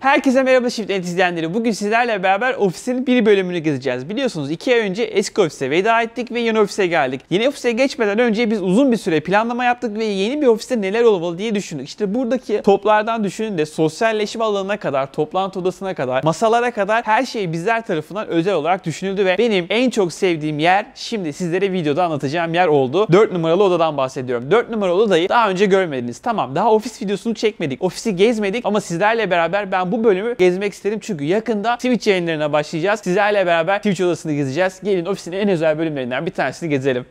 Herkese merhaba Shift Edit izleyenleri. Bugün sizlerle beraber ofisin bir bölümünü gezeceğiz. Biliyorsunuz iki ay önce eski ofise veda ettik ve yeni ofise geldik. Yeni ofise geçmeden önce biz uzun bir süre planlama yaptık ve yeni bir ofiste neler olmalı diye düşündük. İşte buradaki toplardan düşünün de sosyalleşme alanına kadar, toplantı odasına kadar, masalara kadar her şey bizler tarafından özel olarak düşünüldü ve benim en çok sevdiğim yer şimdi sizlere videoda anlatacağım yer oldu. 4 numaralı odadan bahsediyorum. 4 numaralı odayı daha önce görmediniz. Tamam daha ofis videosunu çekmedik, ofisi gezmedik ama sizlerle beraber ben bu bölümü gezmek istedim çünkü yakında Twitch yayınlarına başlayacağız. Sizlerle beraber Twitch odasını gezeceğiz. Gelin ofisinin en özel bölümlerinden bir tanesini gezelim.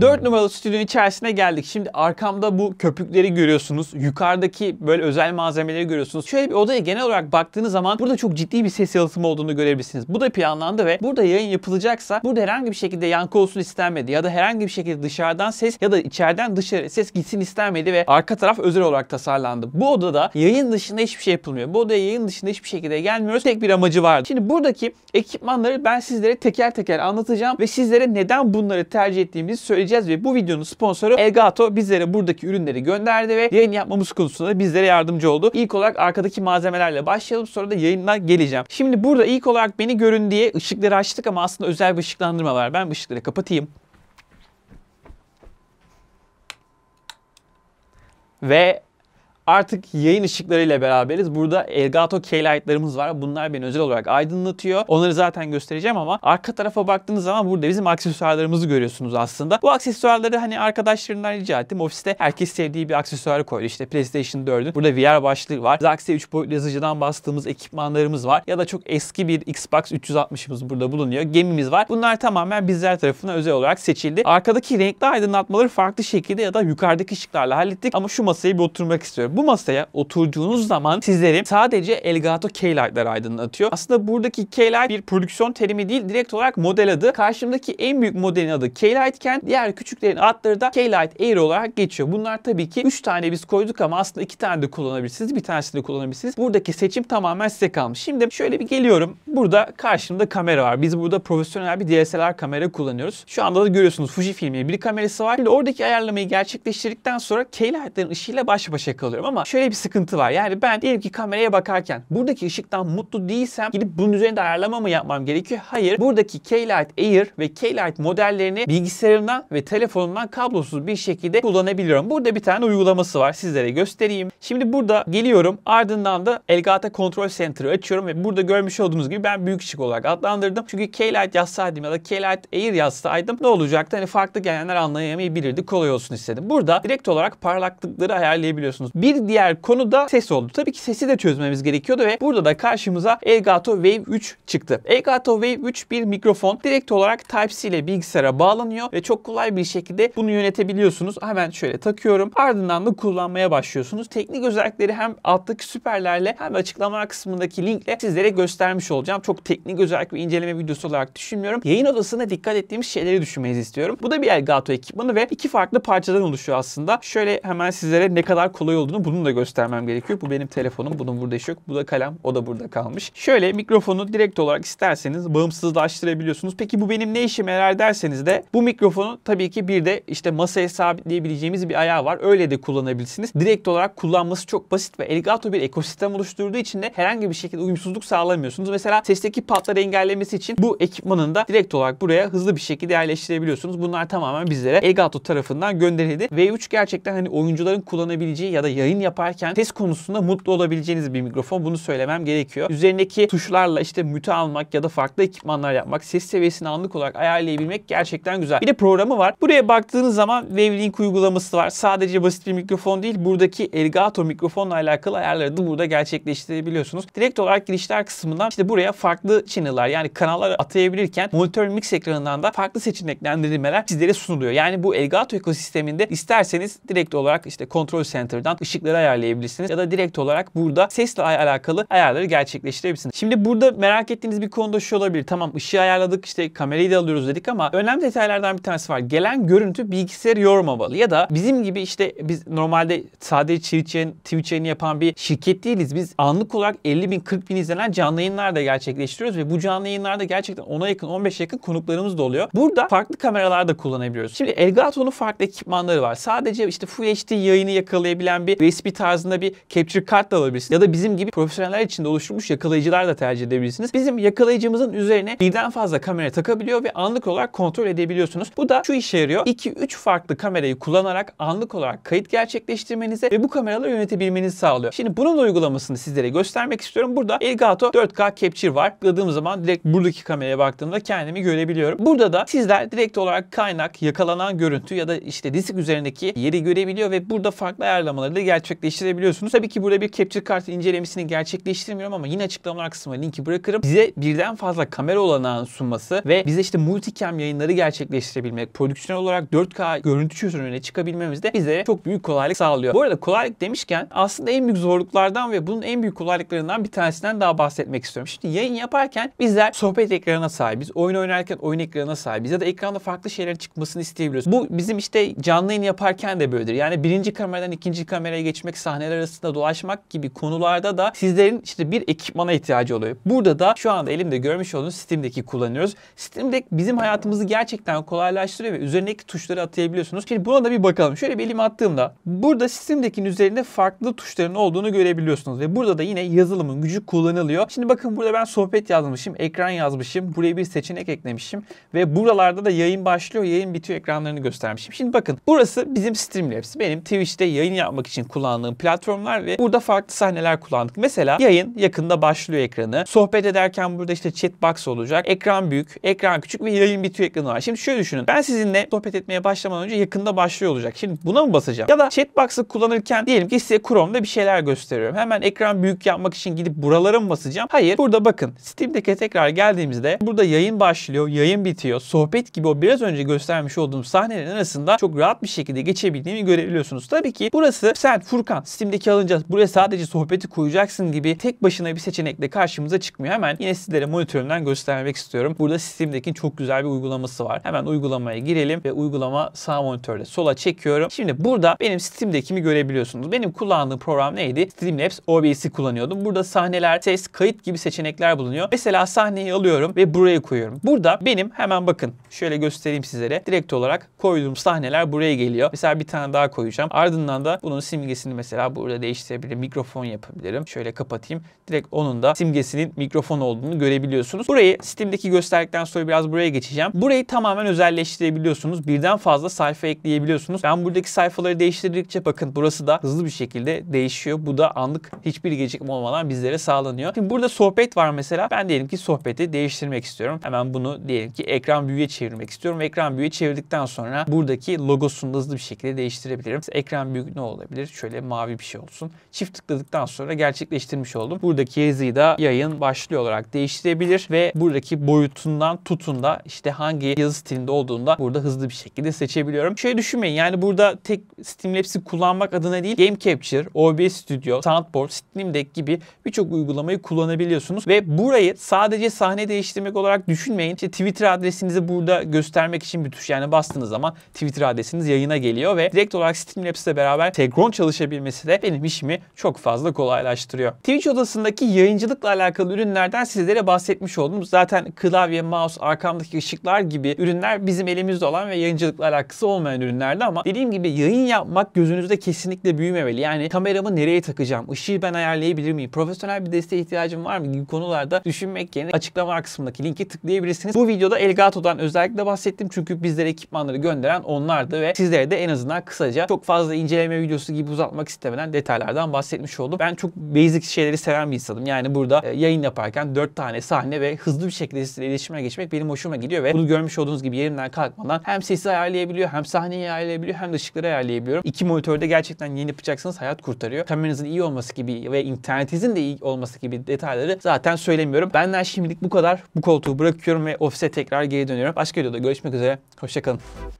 4 numaralı stüdyonun içerisine geldik. Şimdi arkamda bu köpükleri görüyorsunuz. Yukarıdaki böyle özel malzemeleri görüyorsunuz. Şöyle bir odaya genel olarak baktığınız zaman burada çok ciddi bir ses yalıtımı olduğunu görebilirsiniz. Bu da planlandı ve burada yayın yapılacaksa burada herhangi bir şekilde yankı olsun istenmedi ya da herhangi bir şekilde dışarıdan ses ya da içeriden dışarı ses gitsin istenmedi ve arka taraf özel olarak tasarlandı. Bu odada yayın dışında hiçbir şey yapılmıyor. Bu odaya yayın dışında hiçbir şekilde gelmiyoruz. Tek bir amacı vardı. Şimdi buradaki ekipmanları ben sizlere teker teker anlatacağım ve sizlere neden bunları tercih ettiğimizi söyleyeceğim vereceğiz ve bu videonun sponsoru Elgato bizlere buradaki ürünleri gönderdi ve yayın yapmamız konusunda bizlere yardımcı oldu. İlk olarak arkadaki malzemelerle başlayalım sonra da yayınla geleceğim. Şimdi burada ilk olarak beni görün diye ışıkları açtık ama aslında özel bir ışıklandırma var. Ben ışıkları kapatayım. Ve Artık yayın ışıklarıyla beraberiz. Burada Elgato K-Light'larımız var. Bunlar beni özel olarak aydınlatıyor. Onları zaten göstereceğim ama arka tarafa baktığınız zaman burada bizim aksesuarlarımızı görüyorsunuz aslında. Bu aksesuarları hani arkadaşlarından rica ettim. Ofiste herkes sevdiği bir aksesuarı koydu. İşte PlayStation 4'ün burada VR başlığı var. Zaxxia 3 boyutlu yazıcıdan bastığımız ekipmanlarımız var. Ya da çok eski bir Xbox 360'ımız burada bulunuyor. Gemimiz var. Bunlar tamamen bizler tarafından özel olarak seçildi. Arkadaki renkli aydınlatmaları farklı şekilde ya da yukarıdaki ışıklarla hallettik. Ama şu masaya bir oturmak istiyorum bu masaya oturduğunuz zaman sizleri sadece Elgato Keylight'lar aydınlatıyor. Aslında buradaki Keylight bir prodüksiyon terimi değil direkt olarak model adı. Karşımdaki en büyük modelin adı Keylight iken diğer küçüklerin adları da Keylight Air olarak geçiyor. Bunlar tabii ki 3 tane biz koyduk ama aslında 2 tane de kullanabilirsiniz. Bir tanesini de kullanabilirsiniz. Buradaki seçim tamamen size kalmış. Şimdi şöyle bir geliyorum. Burada karşımda kamera var. Biz burada profesyonel bir DSLR kamera kullanıyoruz. Şu anda da görüyorsunuz Fuji filmi bir kamerası var. Şimdi oradaki ayarlamayı gerçekleştirdikten sonra Keylight'ların ışığıyla baş başa kalıyor söylüyorum ama şöyle bir sıkıntı var. Yani ben diyelim ki kameraya bakarken buradaki ışıktan mutlu değilsem gidip bunun üzerinde ayarlama mı yapmam gerekiyor? Hayır. Buradaki Keylight Air ve Keylight modellerini bilgisayarımdan ve telefonundan kablosuz bir şekilde kullanabiliyorum. Burada bir tane uygulaması var. Sizlere göstereyim. Şimdi burada geliyorum. Ardından da Elgato Control Center'ı açıyorum ve burada görmüş olduğunuz gibi ben büyük ışık olarak adlandırdım. Çünkü Keylight yazsaydım ya da Keylight Air yazsaydım ne olacaktı? Hani farklı gelenler anlayamayabilirdi. Kolay olsun istedim. Burada direkt olarak parlaklıkları ayarlayabiliyorsunuz. Bir bir diğer konu da ses oldu. Tabii ki sesi de çözmemiz gerekiyordu ve burada da karşımıza Elgato Wave 3 çıktı. Elgato Wave 3 bir mikrofon. Direkt olarak Type-C ile bilgisayara bağlanıyor ve çok kolay bir şekilde bunu yönetebiliyorsunuz. Hemen şöyle takıyorum. Ardından da kullanmaya başlıyorsunuz. Teknik özellikleri hem alttaki süperlerle hem de açıklama kısmındaki linkle sizlere göstermiş olacağım. Çok teknik özellik ve inceleme videosu olarak düşünmüyorum. Yayın odasına dikkat ettiğimiz şeyleri düşünmenizi istiyorum. Bu da bir Elgato ekipmanı ve iki farklı parçadan oluşuyor aslında. Şöyle hemen sizlere ne kadar kolay olduğunu olduğunu bunu da göstermem gerekiyor. Bu benim telefonum. Bunun burada işi yok. Bu da kalem. O da burada kalmış. Şöyle mikrofonu direkt olarak isterseniz bağımsızlaştırabiliyorsunuz. Peki bu benim ne işim yarar derseniz de bu mikrofonu tabii ki bir de işte masaya sabitleyebileceğimiz bir ayağı var. Öyle de kullanabilirsiniz. Direkt olarak kullanması çok basit ve Elgato bir ekosistem oluşturduğu için de herhangi bir şekilde uyumsuzluk sağlamıyorsunuz. Mesela sesteki patları engellemesi için bu ekipmanın da direkt olarak buraya hızlı bir şekilde yerleştirebiliyorsunuz. Bunlar tamamen bizlere Elgato tarafından gönderildi. V3 gerçekten hani oyuncuların kullanabileceği ya da yayın yayın yaparken ses konusunda mutlu olabileceğiniz bir mikrofon. Bunu söylemem gerekiyor. Üzerindeki tuşlarla işte mute almak ya da farklı ekipmanlar yapmak, ses seviyesini anlık olarak ayarlayabilmek gerçekten güzel. Bir de programı var. Buraya baktığınız zaman WaveLink uygulaması var. Sadece basit bir mikrofon değil, buradaki Elgato mikrofonla alakalı ayarları da burada gerçekleştirebiliyorsunuz. Direkt olarak girişler kısmından işte buraya farklı channel'lar yani kanallar atayabilirken monitör mix ekranından da farklı seçeneklendirmeler sizlere sunuluyor. Yani bu Elgato ekosisteminde isterseniz direkt olarak işte kontrol Center'dan ışık ışıkları ayarlayabilirsiniz ya da direkt olarak burada sesle alakalı ayarları gerçekleştirebilirsiniz. Şimdi burada merak ettiğiniz bir konuda şu olabilir. Tamam ışığı ayarladık işte kamerayı da alıyoruz dedik ama önemli detaylardan bir tanesi var. Gelen görüntü bilgisayarı yormamalı ya da bizim gibi işte biz normalde sadece Twitch yayın, Twitch yapan bir şirket değiliz. Biz anlık olarak 50 bin 40 bin izlenen canlı yayınlar da gerçekleştiriyoruz ve bu canlı yayınlarda gerçekten 10'a yakın 15'e yakın konuklarımız da oluyor. Burada farklı kameralar da kullanabiliyoruz. Şimdi Elgato'nun farklı ekipmanları var. Sadece işte Full HD yayını yakalayabilen bir USB tarzında bir capture kart da alabilirsiniz. Ya da bizim gibi profesyoneller için de oluşturulmuş yakalayıcılar da tercih edebilirsiniz. Bizim yakalayıcımızın üzerine birden fazla kamera takabiliyor ve anlık olarak kontrol edebiliyorsunuz. Bu da şu işe yarıyor. 2-3 farklı kamerayı kullanarak anlık olarak kayıt gerçekleştirmenize ve bu kameraları yönetebilmenizi sağlıyor. Şimdi bunun uygulamasını sizlere göstermek istiyorum. Burada Elgato 4K Capture var. Tıkladığım zaman direkt buradaki kameraya baktığımda kendimi görebiliyorum. Burada da sizler direkt olarak kaynak, yakalanan görüntü ya da işte disk üzerindeki yeri görebiliyor ve burada farklı ayarlamaları da gerçekleştirebiliyorsunuz gerçekleştirebiliyorsunuz. Tabii ki burada bir capture kart incelemesini gerçekleştirmiyorum ama yine açıklamalar kısmına linki bırakırım. Bize birden fazla kamera olanağı sunması ve bize işte multicam yayınları gerçekleştirebilmek, prodüksiyon olarak 4K görüntü çözünürlüğüne çıkabilmemiz de bize çok büyük kolaylık sağlıyor. Bu arada kolaylık demişken aslında en büyük zorluklardan ve bunun en büyük kolaylıklarından bir tanesinden daha bahsetmek istiyorum. Şimdi yayın yaparken bizler sohbet ekranına sahibiz. Oyun oynarken oyun ekranına sahibiz. Ya da ekranda farklı şeyler çıkmasını isteyebiliyoruz. Bu bizim işte canlı yayın yaparken de böyledir. Yani birinci kameradan ikinci kameraya geçmek, sahneler arasında dolaşmak gibi konularda da sizlerin işte bir ekipmana ihtiyacı oluyor. Burada da şu anda elimde görmüş olduğunuz Steam Deck'i kullanıyoruz. Steam Deck bizim hayatımızı gerçekten kolaylaştırıyor ve üzerindeki tuşları atayabiliyorsunuz. Şimdi buna da bir bakalım. Şöyle bir elimi attığımda burada Steam Deck'in üzerinde farklı tuşların olduğunu görebiliyorsunuz ve burada da yine yazılımın gücü kullanılıyor. Şimdi bakın burada ben sohbet yazmışım, ekran yazmışım, buraya bir seçenek eklemişim ve buralarda da yayın başlıyor, yayın bitiyor ekranlarını göstermişim. Şimdi bakın burası bizim Streamlabs. Benim Twitch'te yayın yapmak için kullandığım platformlar ve burada farklı sahneler kullandık. Mesela yayın yakında başlıyor ekranı. Sohbet ederken burada işte chat box olacak. Ekran büyük, ekran küçük ve yayın bitiyor ekranı var. Şimdi şöyle düşünün. Ben sizinle sohbet etmeye başlamadan önce yakında başlıyor olacak. Şimdi buna mı basacağım? Ya da chat box'ı kullanırken diyelim ki size Chrome'da bir şeyler gösteriyorum. Hemen ekran büyük yapmak için gidip buralara mı basacağım? Hayır. Burada bakın Steam'deki tekrar geldiğimizde burada yayın başlıyor, yayın bitiyor. Sohbet gibi o biraz önce göstermiş olduğum sahnelerin arasında çok rahat bir şekilde geçebildiğimi görebiliyorsunuz. Tabii ki burası sen fakat Furkan Steam'deki alınca buraya sadece sohbeti koyacaksın gibi tek başına bir seçenekle karşımıza çıkmıyor. Hemen yine sizlere monitörümden göstermek istiyorum. Burada Steam'deki çok güzel bir uygulaması var. Hemen uygulamaya girelim ve uygulama sağ monitörde sola çekiyorum. Şimdi burada benim Steam'dekimi görebiliyorsunuz. Benim kullandığım program neydi? Streamlabs OBS'i kullanıyordum. Burada sahneler, ses, kayıt gibi seçenekler bulunuyor. Mesela sahneyi alıyorum ve buraya koyuyorum. Burada benim hemen bakın şöyle göstereyim sizlere. Direkt olarak koyduğum sahneler buraya geliyor. Mesela bir tane daha koyacağım. Ardından da bunun simge simgesini mesela burada değiştirebilirim. Mikrofon yapabilirim. Şöyle kapatayım. Direkt onun da simgesinin mikrofon olduğunu görebiliyorsunuz. Burayı Steam'deki gösterdikten sonra biraz buraya geçeceğim. Burayı tamamen özelleştirebiliyorsunuz. Birden fazla sayfa ekleyebiliyorsunuz. Ben buradaki sayfaları değiştirdikçe bakın burası da hızlı bir şekilde değişiyor. Bu da anlık hiçbir gecikme olmadan bizlere sağlanıyor. Şimdi burada sohbet var mesela. Ben diyelim ki sohbeti değiştirmek istiyorum. Hemen bunu diyelim ki ekran büyüye çevirmek istiyorum. Ekran büyüye çevirdikten sonra buradaki logosunu hızlı bir şekilde değiştirebilirim. Mesela ekran büyük ne olabilir? şöyle mavi bir şey olsun. Çift tıkladıktan sonra gerçekleştirmiş oldum. Buradaki yazıyı da yayın başlıyor olarak değiştirebilir ve buradaki boyutundan tutun da işte hangi yazı stilinde olduğunda burada hızlı bir şekilde seçebiliyorum. Şöyle düşünmeyin yani burada tek Streamlabs'i kullanmak adına değil Game Capture, OBS Studio, Soundboard, Steam Deck gibi birçok uygulamayı kullanabiliyorsunuz ve burayı sadece sahne değiştirmek olarak düşünmeyin. İşte Twitter adresinizi burada göstermek için bir tuş yani bastığınız zaman Twitter adresiniz yayına geliyor ve direkt olarak ile beraber Tegron çalışıyor çalışabilmesi de benim işimi çok fazla kolaylaştırıyor. Twitch odasındaki yayıncılıkla alakalı ürünlerden sizlere bahsetmiş oldum. Zaten klavye, mouse, arkamdaki ışıklar gibi ürünler bizim elimizde olan ve yayıncılıkla alakası olmayan ürünlerdi ama dediğim gibi yayın yapmak gözünüzde kesinlikle büyümemeli. Yani kameramı nereye takacağım? Işığı ben ayarlayabilir miyim? Profesyonel bir desteğe ihtiyacım var mı? gibi konularda düşünmek yerine açıklama kısmındaki linki tıklayabilirsiniz. Bu videoda Elgato'dan özellikle bahsettim çünkü bizlere ekipmanları gönderen onlardı ve sizlere de en azından kısaca çok fazla inceleme videosu gibi uzak uzatmak istemeden detaylardan bahsetmiş oldum. Ben çok basic şeyleri seven bir insanım. Yani burada e, yayın yaparken 4 tane sahne ve hızlı bir şekilde sizle iletişime geçmek benim hoşuma gidiyor ve bunu görmüş olduğunuz gibi yerimden kalkmadan hem sesi ayarlayabiliyor hem sahneyi ayarlayabiliyor hem de ışıkları ayarlayabiliyorum. İki monitörde gerçekten yayın yapacaksanız hayat kurtarıyor. Kameranızın iyi olması gibi ve internetinizin de iyi olması gibi detayları zaten söylemiyorum. Benden şimdilik bu kadar. Bu koltuğu bırakıyorum ve ofise tekrar geri dönüyorum. Başka videoda görüşmek üzere. Hoşçakalın.